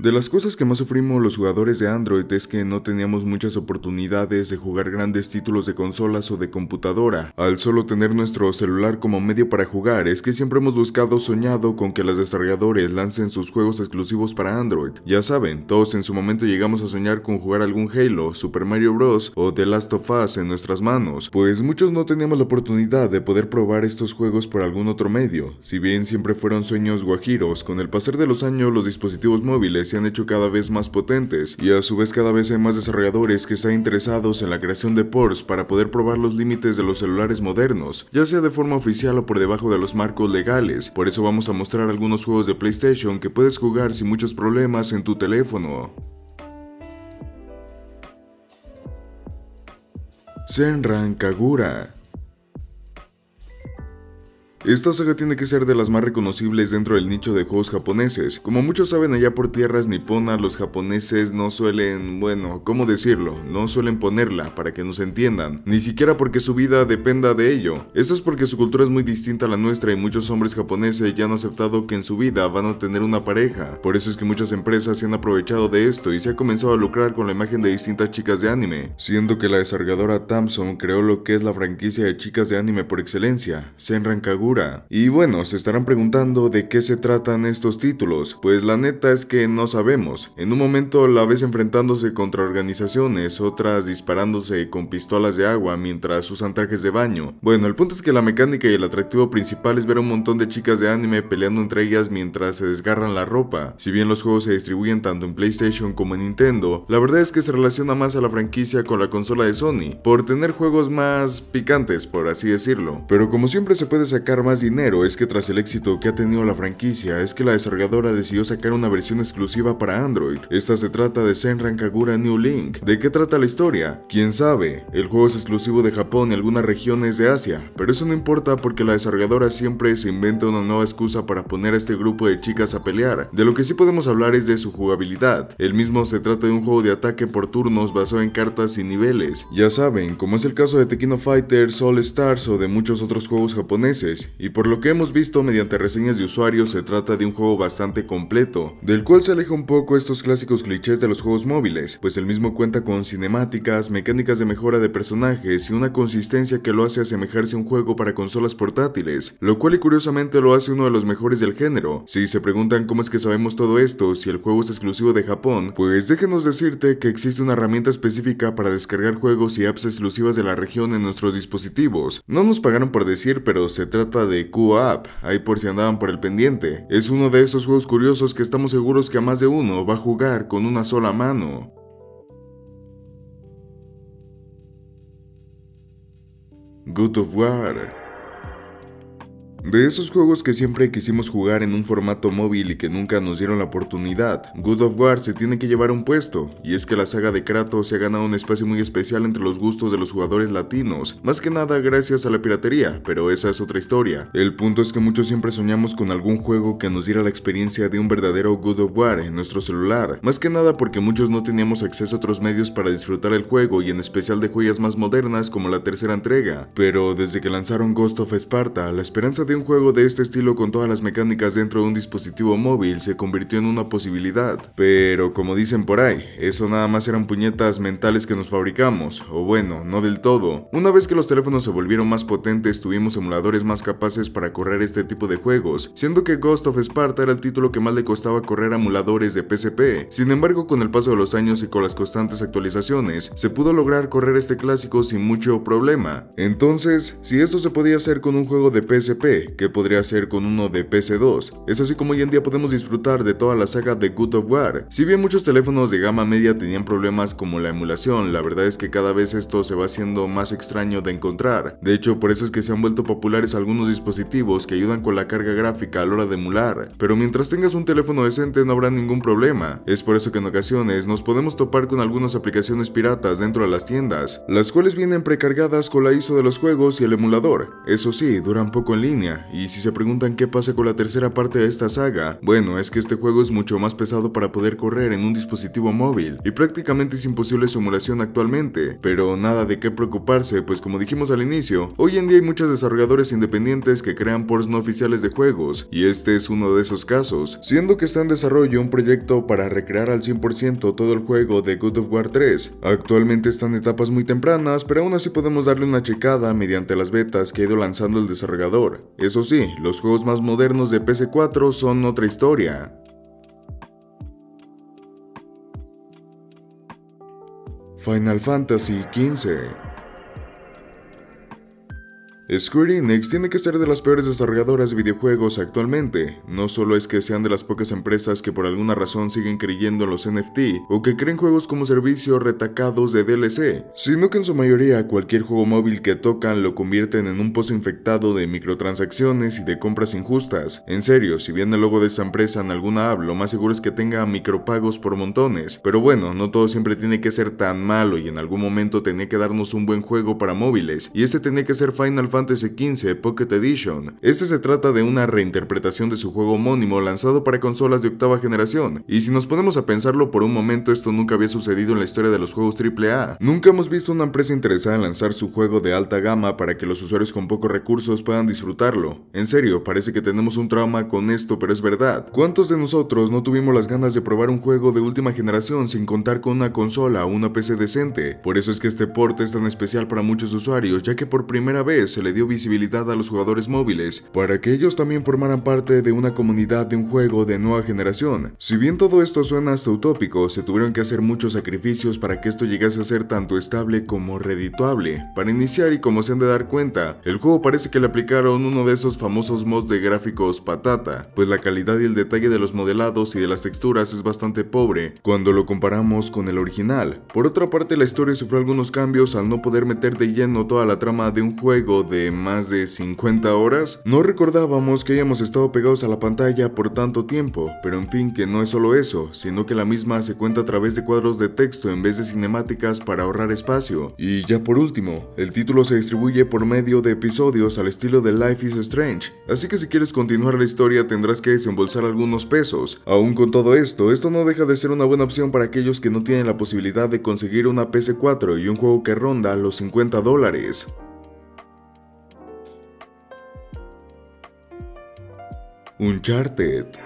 De las cosas que más sufrimos los jugadores de Android es que no teníamos muchas oportunidades de jugar grandes títulos de consolas o de computadora. Al solo tener nuestro celular como medio para jugar, es que siempre hemos buscado soñado con que los desarrolladores lancen sus juegos exclusivos para Android. Ya saben, todos en su momento llegamos a soñar con jugar algún Halo, Super Mario Bros. o The Last of Us en nuestras manos, pues muchos no teníamos la oportunidad de poder probar estos juegos por algún otro medio. Si bien siempre fueron sueños guajiros, con el pasar de los años los dispositivos móviles se han hecho cada vez más potentes y a su vez cada vez hay más desarrolladores que están interesados en la creación de ports para poder probar los límites de los celulares modernos, ya sea de forma oficial o por debajo de los marcos legales. Por eso vamos a mostrar algunos juegos de PlayStation que puedes jugar sin muchos problemas en tu teléfono. Senran Kagura esta saga tiene que ser de las más reconocibles dentro del nicho de juegos japoneses. Como muchos saben allá por tierras niponas, los japoneses no suelen, bueno, ¿cómo decirlo? No suelen ponerla, para que nos entiendan. Ni siquiera porque su vida dependa de ello. Esto es porque su cultura es muy distinta a la nuestra y muchos hombres japoneses ya han aceptado que en su vida van a tener una pareja. Por eso es que muchas empresas se han aprovechado de esto y se ha comenzado a lucrar con la imagen de distintas chicas de anime. Siendo que la desarrolladora Thompson creó lo que es la franquicia de chicas de anime por excelencia, Senran Kagura y bueno, se estarán preguntando de qué se tratan estos títulos, pues la neta es que no sabemos. En un momento la ves enfrentándose contra organizaciones, otras disparándose con pistolas de agua mientras usan trajes de baño. Bueno, el punto es que la mecánica y el atractivo principal es ver a un montón de chicas de anime peleando entre ellas mientras se desgarran la ropa. Si bien los juegos se distribuyen tanto en PlayStation como en Nintendo, la verdad es que se relaciona más a la franquicia con la consola de Sony, por tener juegos más picantes, por así decirlo. Pero como siempre se puede sacar más dinero es que tras el éxito que ha tenido la franquicia es que la desarrolladora decidió sacar una versión exclusiva para Android. Esta se trata de Senran Kagura New Link. ¿De qué trata la historia? ¿Quién sabe? El juego es exclusivo de Japón y algunas regiones de Asia, pero eso no importa porque la desarrolladora siempre se inventa una nueva excusa para poner a este grupo de chicas a pelear. De lo que sí podemos hablar es de su jugabilidad. El mismo se trata de un juego de ataque por turnos basado en cartas y niveles. Ya saben, como es el caso de Tekken Fighter, Soul Stars o de muchos otros juegos japoneses, y por lo que hemos visto mediante reseñas de usuarios se trata de un juego bastante completo, del cual se aleja un poco estos clásicos clichés de los juegos móviles, pues el mismo cuenta con cinemáticas, mecánicas de mejora de personajes y una consistencia que lo hace asemejarse a un juego para consolas portátiles, lo cual y curiosamente lo hace uno de los mejores del género. Si se preguntan cómo es que sabemos todo esto, si el juego es exclusivo de Japón, pues déjenos decirte que existe una herramienta específica para descargar juegos y apps exclusivas de la región en nuestros dispositivos. No nos pagaron por decir, pero se trata de de App, ahí por si andaban por el pendiente. Es uno de esos juegos curiosos que estamos seguros que a más de uno va a jugar con una sola mano. Good of War de esos juegos que siempre quisimos jugar en un formato móvil y que nunca nos dieron la oportunidad, Good of War se tiene que llevar un puesto, y es que la saga de Kratos se ha ganado un espacio muy especial entre los gustos de los jugadores latinos, más que nada gracias a la piratería, pero esa es otra historia. El punto es que muchos siempre soñamos con algún juego que nos diera la experiencia de un verdadero Good of War en nuestro celular, más que nada porque muchos no teníamos acceso a otros medios para disfrutar el juego y en especial de joyas más modernas como la tercera entrega, pero desde que lanzaron Ghost of Sparta, la esperanza de un juego de este estilo con todas las mecánicas dentro de un dispositivo móvil se convirtió en una posibilidad, pero como dicen por ahí, eso nada más eran puñetas mentales que nos fabricamos, o bueno, no del todo. Una vez que los teléfonos se volvieron más potentes, tuvimos emuladores más capaces para correr este tipo de juegos, siendo que Ghost of Sparta era el título que más le costaba correr emuladores de PSP. Sin embargo, con el paso de los años y con las constantes actualizaciones, se pudo lograr correr este clásico sin mucho problema. Entonces, si esto se podía hacer con un juego de PSP, que podría hacer con uno de PC2. Es así como hoy en día podemos disfrutar de toda la saga de Good of War. Si bien muchos teléfonos de gama media tenían problemas como la emulación, la verdad es que cada vez esto se va haciendo más extraño de encontrar. De hecho, por eso es que se han vuelto populares algunos dispositivos que ayudan con la carga gráfica a la hora de emular. Pero mientras tengas un teléfono decente no habrá ningún problema. Es por eso que en ocasiones nos podemos topar con algunas aplicaciones piratas dentro de las tiendas, las cuales vienen precargadas con la ISO de los juegos y el emulador. Eso sí, duran poco en línea y si se preguntan qué pasa con la tercera parte de esta saga, bueno, es que este juego es mucho más pesado para poder correr en un dispositivo móvil, y prácticamente es imposible su emulación actualmente, pero nada de qué preocuparse, pues como dijimos al inicio, hoy en día hay muchos desarrolladores independientes que crean ports no oficiales de juegos, y este es uno de esos casos, siendo que está en desarrollo un proyecto para recrear al 100% todo el juego de God of War 3. Actualmente están en etapas muy tempranas, pero aún así podemos darle una checada mediante las betas que ha ido lanzando el desarrollador. Eso sí, los juegos más modernos de pc 4 son otra historia. Final Fantasy XV Square Enix tiene que ser de las peores desarrolladoras de videojuegos actualmente. No solo es que sean de las pocas empresas que por alguna razón siguen creyendo en los NFT o que creen juegos como servicio retacados de DLC, sino que en su mayoría cualquier juego móvil que tocan lo convierten en un pozo infectado de microtransacciones y de compras injustas. En serio, si bien el logo de esa empresa en alguna app, lo más seguro es que tenga micropagos por montones. Pero bueno, no todo siempre tiene que ser tan malo y en algún momento tenía que darnos un buen juego para móviles, y ese tenía que ser Final Fantasy de 15 Pocket Edition. Este se trata de una reinterpretación de su juego homónimo lanzado para consolas de octava generación, y si nos ponemos a pensarlo por un momento esto nunca había sucedido en la historia de los juegos AAA. Nunca hemos visto una empresa interesada en lanzar su juego de alta gama para que los usuarios con pocos recursos puedan disfrutarlo. En serio, parece que tenemos un trauma con esto, pero es verdad. ¿Cuántos de nosotros no tuvimos las ganas de probar un juego de última generación sin contar con una consola o una PC decente? Por eso es que este porte es tan especial para muchos usuarios, ya que por primera vez se dio visibilidad a los jugadores móviles para que ellos también formaran parte de una comunidad de un juego de nueva generación. Si bien todo esto suena hasta utópico, se tuvieron que hacer muchos sacrificios para que esto llegase a ser tanto estable como redituable. Para iniciar y como se han de dar cuenta, el juego parece que le aplicaron uno de esos famosos mods de gráficos patata, pues la calidad y el detalle de los modelados y de las texturas es bastante pobre cuando lo comparamos con el original. Por otra parte, la historia sufrió algunos cambios al no poder meter de lleno toda la trama de un juego de más de 50 horas, no recordábamos que hayamos estado pegados a la pantalla por tanto tiempo, pero en fin que no es solo eso, sino que la misma se cuenta a través de cuadros de texto en vez de cinemáticas para ahorrar espacio. Y ya por último, el título se distribuye por medio de episodios al estilo de Life is Strange, así que si quieres continuar la historia tendrás que desembolsar algunos pesos. Aún con todo esto, esto no deja de ser una buena opción para aquellos que no tienen la posibilidad de conseguir una PC4 y un juego que ronda los 50 dólares. Uncharted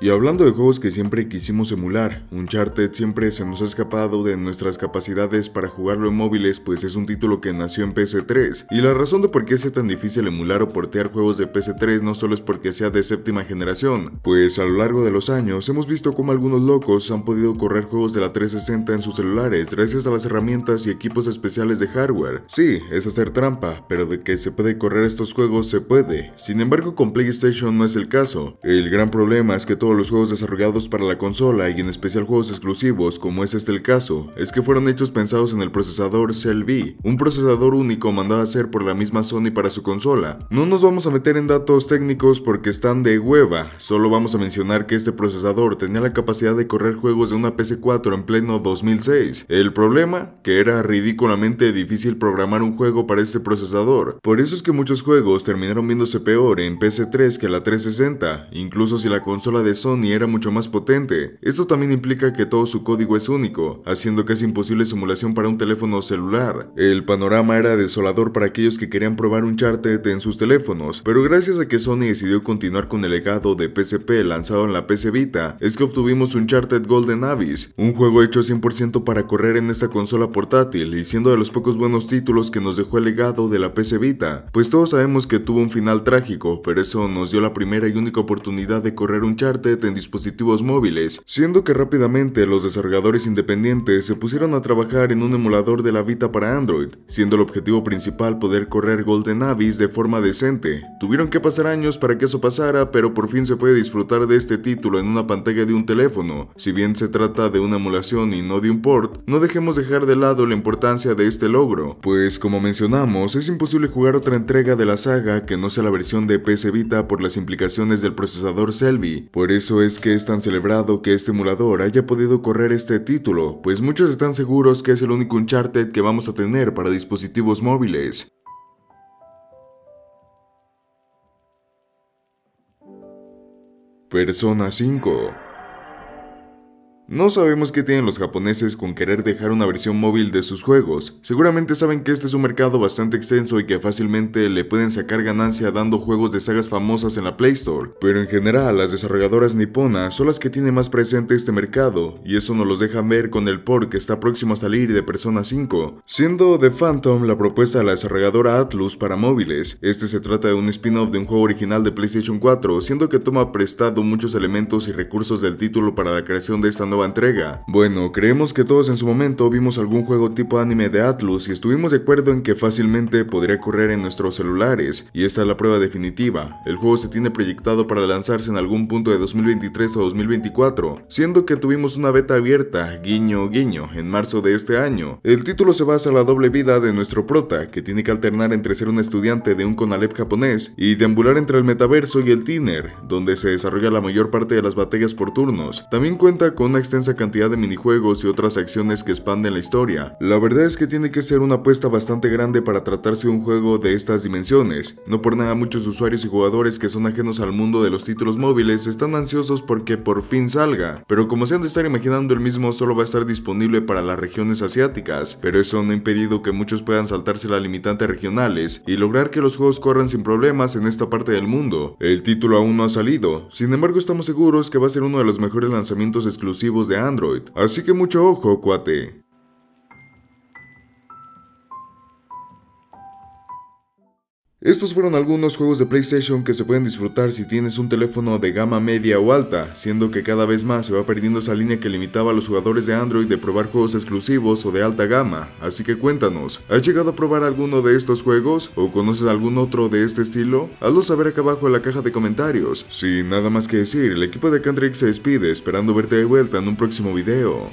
y hablando de juegos que siempre quisimos emular, Uncharted siempre se nos ha escapado de nuestras capacidades para jugarlo en móviles pues es un título que nació en pc 3 y la razón de por qué es tan difícil emular o portear juegos de pc 3 no solo es porque sea de séptima generación, pues a lo largo de los años hemos visto cómo algunos locos han podido correr juegos de la 360 en sus celulares gracias a las herramientas y equipos especiales de hardware. Sí, es hacer trampa, pero de que se puede correr estos juegos se puede, sin embargo con PlayStation no es el caso, el gran problema es que todo los juegos desarrollados para la consola y en especial juegos exclusivos, como es este el caso, es que fueron hechos pensados en el procesador Cell V, un procesador único mandado a hacer por la misma Sony para su consola. No nos vamos a meter en datos técnicos porque están de hueva, solo vamos a mencionar que este procesador tenía la capacidad de correr juegos de una PC4 en pleno 2006. El problema, que era ridículamente difícil programar un juego para este procesador, por eso es que muchos juegos terminaron viéndose peor en PC3 que la 360, incluso si la consola de Sony era mucho más potente. Esto también implica que todo su código es único, haciendo casi imposible simulación para un teléfono celular. El panorama era desolador para aquellos que querían probar un Uncharted en sus teléfonos, pero gracias a que Sony decidió continuar con el legado de PSP lanzado en la PC Vita, es que obtuvimos un Uncharted Golden Abyss, un juego hecho 100% para correr en esta consola portátil y siendo de los pocos buenos títulos que nos dejó el legado de la PC Vita, pues todos sabemos que tuvo un final trágico, pero eso nos dio la primera y única oportunidad de correr un Uncharted en dispositivos móviles, siendo que rápidamente los desarrolladores independientes se pusieron a trabajar en un emulador de la Vita para Android, siendo el objetivo principal poder correr Golden Abyss de forma decente. Tuvieron que pasar años para que eso pasara, pero por fin se puede disfrutar de este título en una pantalla de un teléfono. Si bien se trata de una emulación y no de un port, no dejemos dejar de lado la importancia de este logro, pues como mencionamos, es imposible jugar otra entrega de la saga que no sea la versión de PS Vita por las implicaciones del procesador Selby. Por eso es que es tan celebrado que este emulador haya podido correr este título, pues muchos están seguros que es el único Uncharted que vamos a tener para dispositivos móviles. Persona 5 no sabemos qué tienen los japoneses con querer dejar una versión móvil de sus juegos. Seguramente saben que este es un mercado bastante extenso y que fácilmente le pueden sacar ganancia dando juegos de sagas famosas en la Play Store. Pero en general, las desarrolladoras niponas son las que tienen más presente este mercado, y eso nos los deja ver con el port que está próximo a salir de Persona 5, siendo The Phantom la propuesta de la desarrolladora Atlus para móviles. Este se trata de un spin-off de un juego original de PlayStation 4, siendo que toma prestado muchos elementos y recursos del título para la creación de esta nueva entrega. Bueno, creemos que todos en su momento vimos algún juego tipo anime de Atlus y estuvimos de acuerdo en que fácilmente podría correr en nuestros celulares, y esta es la prueba definitiva. El juego se tiene proyectado para lanzarse en algún punto de 2023 o 2024, siendo que tuvimos una beta abierta, guiño guiño, en marzo de este año. El título se basa en la doble vida de nuestro prota, que tiene que alternar entre ser un estudiante de un Conalep japonés y deambular entre el metaverso y el tiner, donde se desarrolla la mayor parte de las batallas por turnos. También cuenta con una extensa cantidad de minijuegos y otras acciones que expanden la historia. La verdad es que tiene que ser una apuesta bastante grande para tratarse de un juego de estas dimensiones. No por nada muchos usuarios y jugadores que son ajenos al mundo de los títulos móviles están ansiosos porque por fin salga, pero como se han de estar imaginando el mismo solo va a estar disponible para las regiones asiáticas, pero eso no ha impedido que muchos puedan saltarse la limitante regionales y lograr que los juegos corran sin problemas en esta parte del mundo. El título aún no ha salido, sin embargo estamos seguros que va a ser uno de los mejores lanzamientos exclusivos de Android. Así que mucho ojo, cuate. Estos fueron algunos juegos de PlayStation que se pueden disfrutar si tienes un teléfono de gama media o alta, siendo que cada vez más se va perdiendo esa línea que limitaba a los jugadores de Android de probar juegos exclusivos o de alta gama. Así que cuéntanos, ¿has llegado a probar alguno de estos juegos o conoces algún otro de este estilo? Hazlo saber acá abajo en la caja de comentarios. Sin nada más que decir, el equipo de Cantrix se despide esperando verte de vuelta en un próximo video.